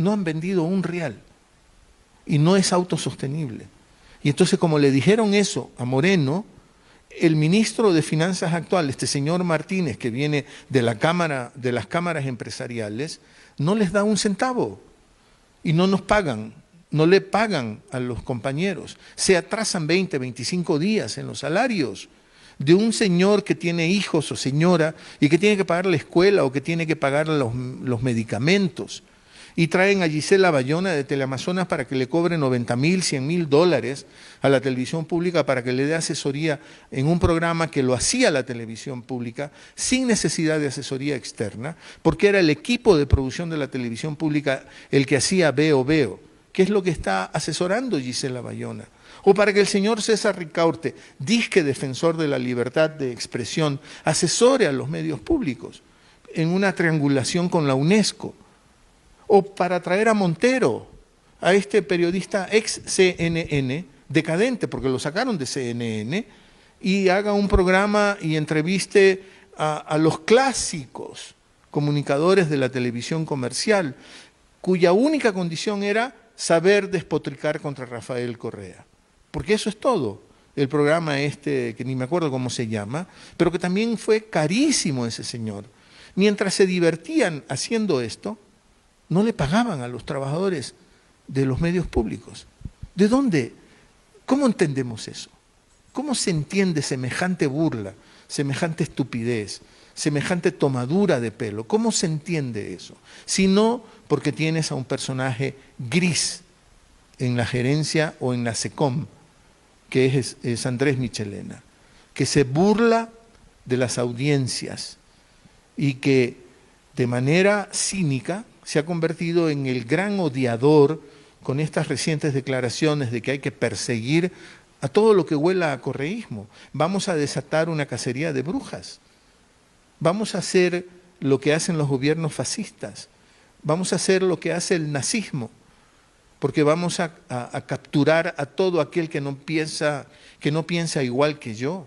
no han vendido un real y no es autosostenible. Y entonces como le dijeron eso a Moreno, el ministro de Finanzas actual, este señor Martínez, que viene de la Cámara, de las cámaras empresariales, no les da un centavo y no nos pagan, no le pagan a los compañeros. Se atrasan 20, 25 días en los salarios de un señor que tiene hijos o señora y que tiene que pagar la escuela o que tiene que pagar los, los medicamentos y traen a Gisela Bayona de Teleamazonas para que le cobre 90 mil, 100 mil dólares a la televisión pública para que le dé asesoría en un programa que lo hacía la televisión pública sin necesidad de asesoría externa, porque era el equipo de producción de la televisión pública el que hacía Veo Veo, que es lo que está asesorando Gisela Bayona. O para que el señor César Ricaurte, disque defensor de la libertad de expresión, asesore a los medios públicos en una triangulación con la UNESCO o para traer a Montero, a este periodista ex CNN, decadente, porque lo sacaron de CNN, y haga un programa y entreviste a, los clásicos comunicadores de la televisión comercial, cuya única condición era saber despotricar contra Rafael Correa. Porque eso es todo. El programa este, que ni me acuerdo cómo se llama, pero que también fue carísimo ese señor. Mientras se divertían haciendo esto, no le pagaban a los trabajadores de los medios públicos. ¿De dónde? ¿Cómo entendemos eso? ¿Cómo se entiende semejante burla, semejante estupidez, semejante tomadura de pelo? ¿Cómo se entiende eso? Si no, porque tienes a un personaje gris en la gerencia o en la SECOM, que es, es Andrés Michelena, que se burla de las audiencias y que de manera cínica se ha convertido en el gran odiador con estas recientes declaraciones de que hay que perseguir a todo lo que huela a correísmo. Vamos a desatar una cacería de brujas. Vamos a hacer lo que hacen los gobiernos fascistas. Vamos a hacer lo que hace el nazismo. Porque vamos a, capturar a todo aquel que no, piensa, que no piensa igual que yo.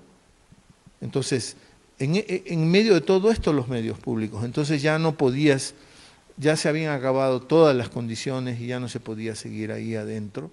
Entonces, en medio de todo esto los medios públicos. Entonces ya no podías ya se habían acabado todas las condiciones y ya no se podía seguir ahí adentro.